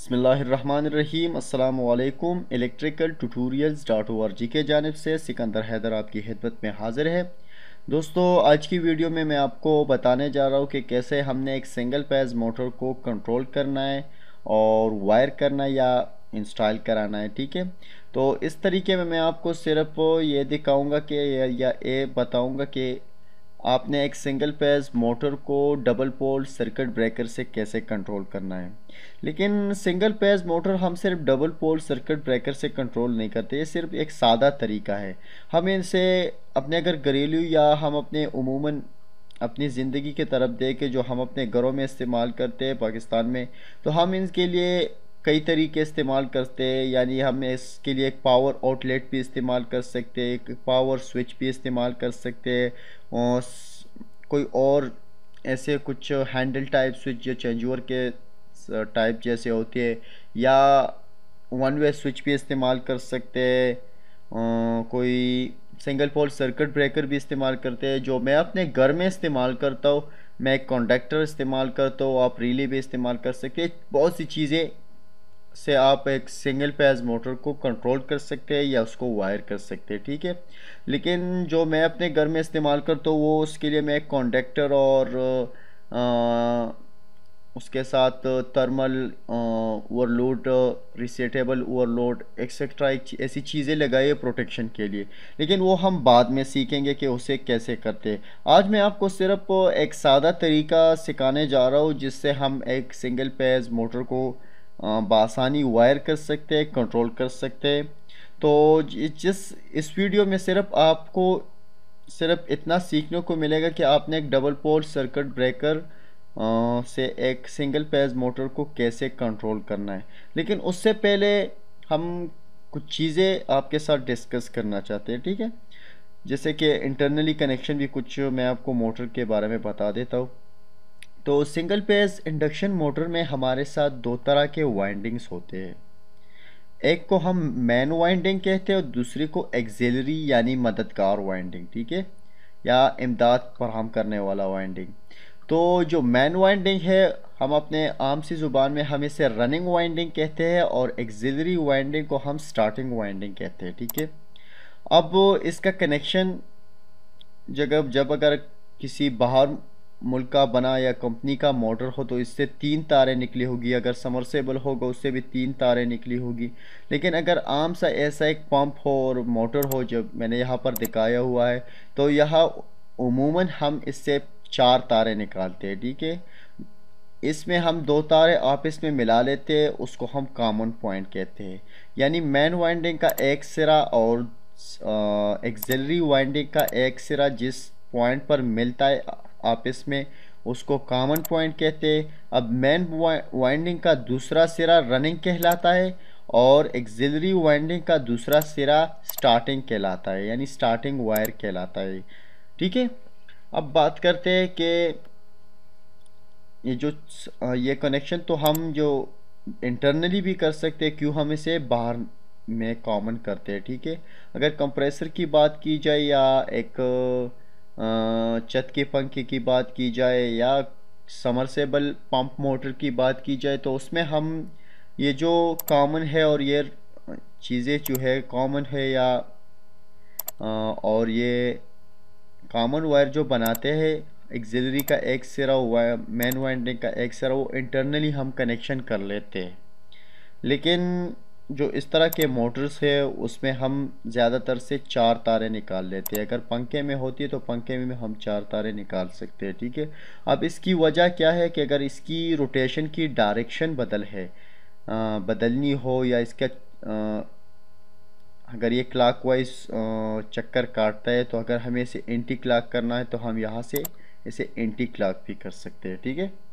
बसमीम् electrical tutorials dot O R G के जानब से सिकंदर हैदर आपकी हिदमत में हाजिर है दोस्तों आज की वीडियो में मैं आपको बताने जा रहा हूँ कि कैसे हमने एक सिंगल पैज मोटर को कंट्रोल करना है और वायर करना है या इंस्टॉल कराना है ठीक है तो इस तरीके में मैं आपको सिर्फ ये दिखाऊँगा कि या, ये बताऊँगा कि आपने एक सिंगल फेज मोटर को डबल पोल सर्किट ब्रेकर से कैसे कंट्रोल करना है लेकिन सिंगल फेज मोटर हम सिर्फ डबल पोल सर्किट ब्रेकर से कंट्रोल नहीं करते ये सिर्फ एक सादा तरीका है हम इनसे अपने अगर घरेलू या हम अपने उमूमन अपनी ज़िंदगी के तरफ दे के जो हम अपने घरों में इस्तेमाल करते हैं पाकिस्तान में तो हम इनके लिए कई तरीके इस्तेमाल करते हैं यानी हम इसके लिए एक पावर आउटलेट भी इस्तेमाल कर सकते हैं एक पावर स्विच भी इस्तेमाल कर सकते हैं और कोई और ऐसे कुछ हैंडल टाइप स्विच या चेंजर के टाइप जैसे होते हैं या वन वे स्विच भी इस्तेमाल कर सकते हैं कोई सिंगल पोल सर्किट ब्रेकर भी इस्तेमाल करते हैं जो मैं अपने घर में इस्तेमाल करता हूँ मैं एक कॉन्डक्टर इस्तेमाल करता हूँ आप रिले भी इस्तेमाल कर सकते हैं बहुत सी चीज़ें से आप एक सिंगल पेज मोटर को कंट्रोल कर सकते हैं या उसको वायर कर सकते हैं ठीक है लेकिन जो मैं अपने घर में इस्तेमाल करता हूँ वो उसके लिए मैं एक कॉन्डेक्टर और आ, उसके साथ thermal overload resettable overload etcetera एक ऐसी चीज़ें लगाई है प्रोटेक्शन के लिए लेकिन वो हम बाद में सीखेंगे कि उसे कैसे करते हैं आज मैं आपको सिर्फ एक सादा तरीका सिखाने जा रहा हूँ जिससे हम एक सिंगल पेज मोटर को बासानी वायर कर सकते हैं कंट्रोल कर सकते हैं तो जिस इस वीडियो में सिर्फ आपको सिर्फ इतना सीखने को मिलेगा कि आपने एक डबल पोल सर्किट ब्रेकर आ, से एक सिंगल पेज मोटर को कैसे कंट्रोल करना है लेकिन उससे पहले हम कुछ चीज़ें आपके साथ डिस्कस करना चाहते हैं ठीक है जैसे कि इंटरनली कनेक्शन भी कुछ मैं आपको मोटर के बारे में बता देता हूँ तो सिंगल पेज इंडक्शन मोटर में हमारे साथ दो तरह के वाइंडिंग्स होते हैं एक को हम मैन वाइंडिंग कहते हैं और दूसरे को एक्जेलरी यानी मददगार वाइंडिंग ठीक है या इमदाद फराम करने वाला वाइंडिंग तो जो मैन वाइंडिंग है हम अपने आम सी ज़ुबान में हम इसे रनिंग वाइंडिंग कहते हैं और एक्जेलरी वाइंडिंग को हम स्टार्टिंग वाइंडिंग कहते हैं ठीक है अब इसका कनेक्शन जगह जब अगर किसी बाहर मुल्क का बना या कंपनी का मोटर हो तो इससे तीन तारें निकली होगी अगर समरसेबल होगा उससे भी तीन तारें निकली होगी लेकिन अगर आम सा ऐसा एक पंप हो और मोटर हो जब मैंने यहाँ पर दिखाया हुआ है तो यहाँ उमूमन हम इससे चार तारे निकालते हैं ठीक है इसमें हम दो तारे आपस में मिला लेते हैं उसको हम कॉमन पॉइंट कहते हैं यानी मैन वाइंडिंग का एक सिरा और एक्जलरी वाइंडिंग का एक सिरा जिस पॉइंट पर मिलता है आपस में उसको कॉमन पॉइंट कहते हैं अब मैन वाइंडिंग का दूसरा सिरा रनिंग कहलाता है और एक्जिलरी वाइंडिंग का दूसरा सिरा स्टार्टिंग कहलाता है यानी स्टार्टिंग वायर कहलाता है ठीक है अब बात करते हैं कि ये जो ये कनेक्शन तो हम जो इंटरनली भी कर सकते हैं क्यों हम इसे बाहर में कॉमन करते हैं ठीक है अगर कंप्रेसर की बात की जाए या एक छत के पंखे की बात की जाए या समरसेबल पंप मोटर की बात की जाए तो उसमें हम ये जो कॉमन है और ये चीज़ें जो है कॉमन है या और ये कॉमन वायर जो बनाते हैं एक्जिलरी का एक सिरा हुआ मैन वाइंडिंग का एक सिरा वो इंटरनली हम कनेक्शन कर लेते हैं लेकिन जो इस तरह के मोटर्स है उसमें हम ज़्यादातर से चार तारे निकाल लेते हैं अगर पंखे में होती है तो पंखे में हम चार तारे निकाल सकते हैं ठीक है अब इसकी वजह क्या है कि अगर इसकी रोटेशन की डायरेक्शन बदल है आ, बदलनी हो या इसका आ, अगर ये क्लॉकवाइज चक्कर काटता है तो अगर हमें इसे एंटी क्लाक करना है तो हम यहाँ से इसे एंटी क्लाक भी कर सकते हैं ठीक है थीके?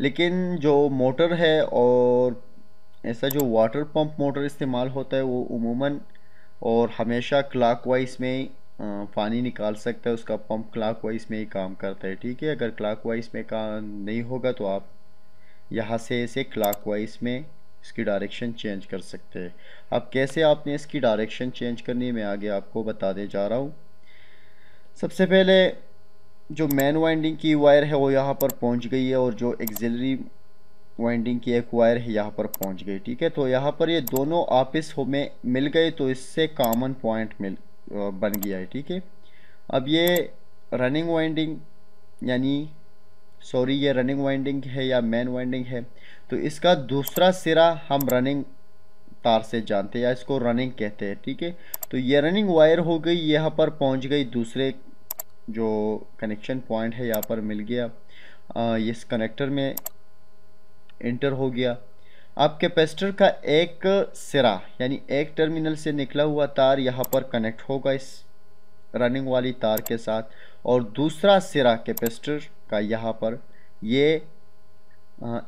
लेकिन जो मोटर है और ऐसा जो वाटर पंप मोटर इस्तेमाल होता है वो उमूमन और हमेशा क्लाकवाइज में पानी निकाल सकता है उसका पंप क्लाकवाइज में ही काम करता है ठीक है अगर क्लाकवाइज में काम नहीं होगा तो आप यहाँ से इसे वाइज में इसकी डायरेक्शन चेंज कर सकते हैं अब कैसे आपने इसकी डायरेक्शन चेंज करनी है मैं आगे आपको बताने जा रहा हूँ सबसे पहले जो मेन वाइंडिंग की वायर है वो यहाँ पर पहुँच गई है और जो एग्जिलरी वाइंडिंग की एक वायर है यहाँ पर पहुँच गई ठीक है तो यहाँ पर ये दोनों आपस में मिल गए तो इससे कॉमन पॉइंट मिल बन गया है ठीक है अब ये रनिंग वाइंडिंग यानी सॉरी ये रनिंग वाइंडिंग है या मेन वाइंडिंग है तो इसका दूसरा सिरा हम रनिंग तार से जानते हैं या इसको रनिंग कहते हैं ठीक है थीके? तो ये रनिंग वायर हो गई यहाँ पर पहुँच गई दूसरे जो कनेक्शन पॉइंट है यहाँ पर मिल गया आ, इस कनेक्टर में एंटर हो गया अब कैपेसिटर का एक सिरा यानी एक टर्मिनल से निकला हुआ तार यहाँ पर कनेक्ट होगा इस रनिंग वाली तार के साथ और दूसरा सिरा कैपेसिटर का यहाँ पर ये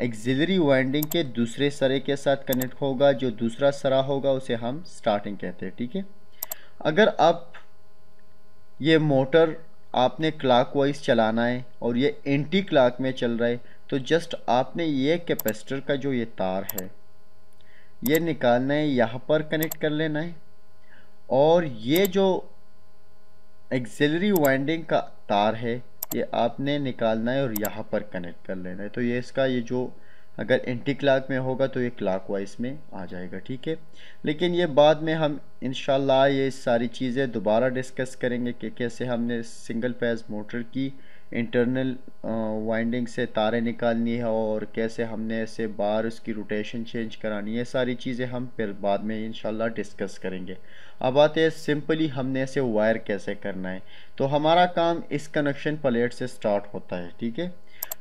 एक्जिलरी वाइंडिंग के दूसरे सरे के साथ कनेक्ट होगा जो दूसरा सरा होगा उसे हम स्टार्टिंग कहते हैं ठीक है अगर आप ये मोटर आपने क्लाक वाइज चलाना है और ये एंटी क्लाक में चल रहा है तो जस्ट आपने ये कैपेसिटर का जो ये तार है ये निकालना है यहाँ पर कनेक्ट कर लेना है और ये जो एक्सेलरी वाइंडिंग का तार है ये आपने निकालना है और यहाँ पर कनेक्ट कर लेना है तो ये इसका ये जो अगर एंटी क्लाक में होगा तो ये क्लाक वाइज में आ जाएगा ठीक है लेकिन ये बाद में हम इन ये सारी चीज़ें दोबारा डिस्कस करेंगे कि कैसे हमने सिंगल पैज मोटर की इंटरनल वाइंडिंग uh, से तारे निकालनी है और कैसे हमने ऐसे बार उसकी रोटेशन चेंज करानी है सारी चीज़ें हम फिर बाद में इन डिस्कस करेंगे अब आते हैं सिंपली हमने ऐसे वायर कैसे करना है तो हमारा काम इस कनेक्शन प्लेट से स्टार्ट होता है ठीक है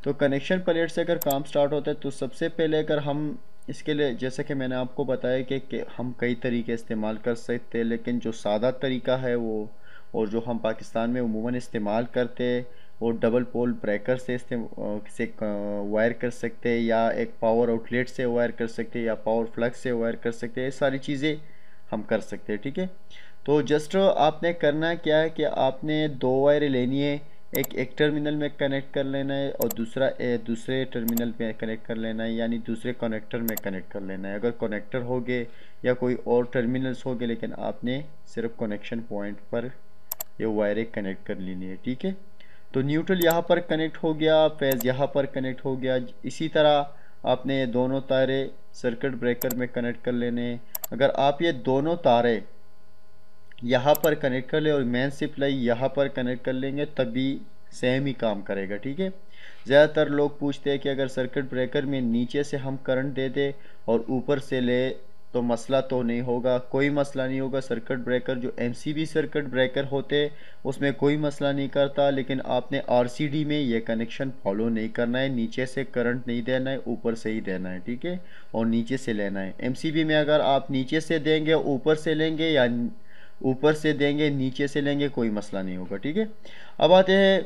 तो कनेक्शन प्लेट से अगर काम स्टार्ट होता है तो सबसे पहले अगर हम इसके लिए जैसे कि मैंने आपको बताया कि, कि हम कई तरीके इस्तेमाल कर सकते हैं लेकिन जो सादा तरीका है वो और जो हम पाकिस्तान में उमूा इस्तेमाल करते वो डबल पोल ब्रेकर से इससे से वायर कर सकते हैं या एक पावर आउटलेट से वायर कर सकते हैं या पावर फ्लग से वायर कर सकते हैं ये सारी चीज़ें हम कर सकते हैं ठीक है तो जस्ट आपने करना क्या है कि आपने दो वायर लेनी है एक एक टर्मिनल में कनेक्ट कर लेना है और दूसरा ए, दूसरे टर्मिनल में कनेक्ट कर लेना है यानी दूसरे कनेक्टर में कनेक्ट कर लेना है अगर कनेक्टर हो गए या कोई और टर्मिनल्स हो गए लेकिन आपने सिर्फ कनेक्शन पॉइंट पर ये वायरें कनेक्ट कर लेनी है ठीक है तो न्यूट्रल यहाँ पर कनेक्ट हो गया फैज़ यहाँ पर कनेक्ट हो गया इसी तरह आपने ये दोनों तारे सर्किट ब्रेकर में कनेक्ट कर लेने अगर आप ये दोनों तारे यहाँ पर कनेक्ट कर ले और मेन सप्लाई यहाँ पर कनेक्ट कर लेंगे तभी सेम ही काम करेगा ठीक है ज़्यादातर लोग पूछते हैं कि अगर सर्किट ब्रेकर में नीचे से हम करंट दे दे और ऊपर से ले तो मसला तो नहीं होगा कोई मसला नहीं होगा सर्किट ब्रेकर जो एम सर्किट ब्रेकर होते उसमें कोई मसला नहीं करता लेकिन आपने आर में ये कनेक्शन फॉलो नहीं करना है नीचे से करंट नहीं देना है ऊपर से ही देना है ठीक है और नीचे से लेना है एम में अगर आप नीचे से देंगे ऊपर से लेंगे या ऊपर से देंगे नीचे से लेंगे कोई मसला नहीं होगा ठीक है अब आते हैं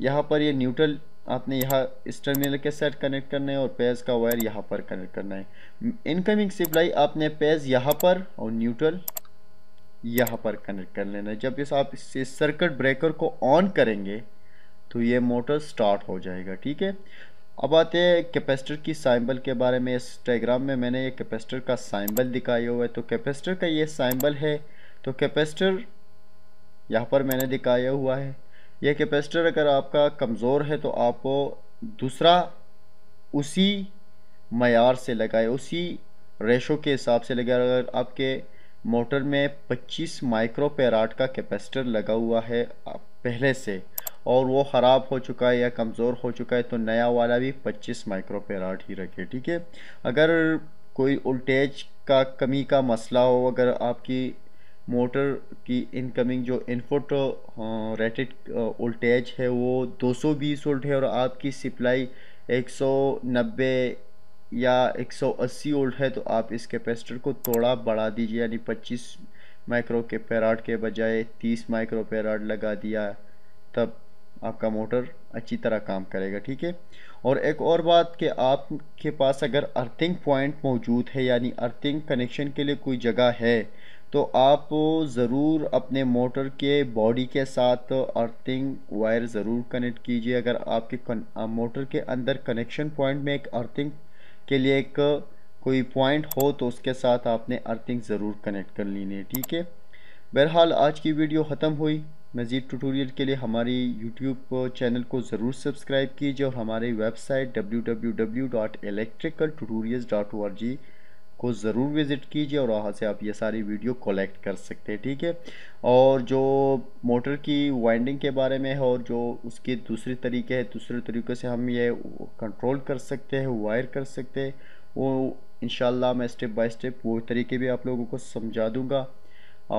यहाँ पर ये न्यूट्रल आपने यहाँ इस टर्मिनल के साथ कनेक्ट करना है और पेज का वायर यहाँ पर कनेक्ट करना है इनकमिंग सप्लाई आपने पेज यहाँ पर और न्यूट्रल यहाँ पर कनेक्ट कर लेना है जब इस आप इस सर्किट ब्रेकर को ऑन करेंगे तो ये मोटर स्टार्ट हो जाएगा ठीक है अब आते हैं कैपेसिटर की साइंबल के बारे में इस डायग्राम में मैंने ये कैपेसिटर का साइंबल दिखाया हुआ है तो कैपेसिटर का ये साइंबल है तो कैपेसिटर यहाँ पर मैंने दिखाया हुआ है यह कैपेसिटर अगर आपका कमज़ोर है तो आप दूसरा उसी मैार से लगाए उसी रेशो के हिसाब से लगाए अगर आपके मोटर में 25 माइक्रो पैराट का कैपेसिटर लगा हुआ है पहले से और वो ख़राब हो चुका है या कमज़ोर हो चुका है तो नया वाला भी 25 माइक्रो पैराट ही रखे ठीक है अगर कोई उल्टेज का कमी का मसला हो अगर आपकी मोटर की इनकमिंग जो इनपुट रेटेड वोल्टेज है वो 220 वोल्ट है और आपकी सप्लाई 190 या 180 वोल्ट है तो आप इस कैपेसिटर को थोड़ा बढ़ा दीजिए यानी 25 माइक्रो के पैराड के बजाय 30 माइक्रो पैराड लगा दिया तब आपका मोटर अच्छी तरह काम करेगा ठीक है और एक और बात कि आपके पास अगर अर्थिंग पॉइंट मौजूद है यानी अर्थिंग कनेक्शन के लिए कोई जगह है तो आप ज़रूर अपने मोटर के बॉडी के साथ अर्थिंग वायर ज़रूर कनेक्ट कीजिए अगर आपके मोटर के अंदर कनेक्शन पॉइंट में एक अर्थिंग के लिए एक कोई पॉइंट हो तो उसके साथ आपने अर्थिंग ज़रूर कनेक्ट कर लेनी है ठीक है बहरहाल आज की वीडियो ख़त्म हुई मज़ीद ट्यूटोरियल के लिए हमारी यूट्यूब चैनल को ज़रूर सब्सक्राइब कीजिए और हमारी website W W W dot dot O R G को ज़रूर विज़िट कीजिए और वहाँ से आप ये सारी वीडियो कलेक्ट कर सकते हैं ठीक है और जो मोटर की वाइंडिंग के बारे में है और जो उसके दूसरे तरीके हैं दूसरे तरीके से हम ये कंट्रोल कर सकते हैं वायर कर सकते हैं वो इन मैं स्टेप बाय स्टेप वो तरीके भी आप लोगों को समझा दूँगा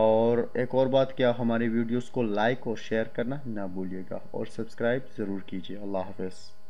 और एक और बात क्या हमारे वीडियोस को लाइक और शेयर करना ना भूलिएगा और सब्सक्राइब ज़रूर कीजिए अल्लाह हाफ़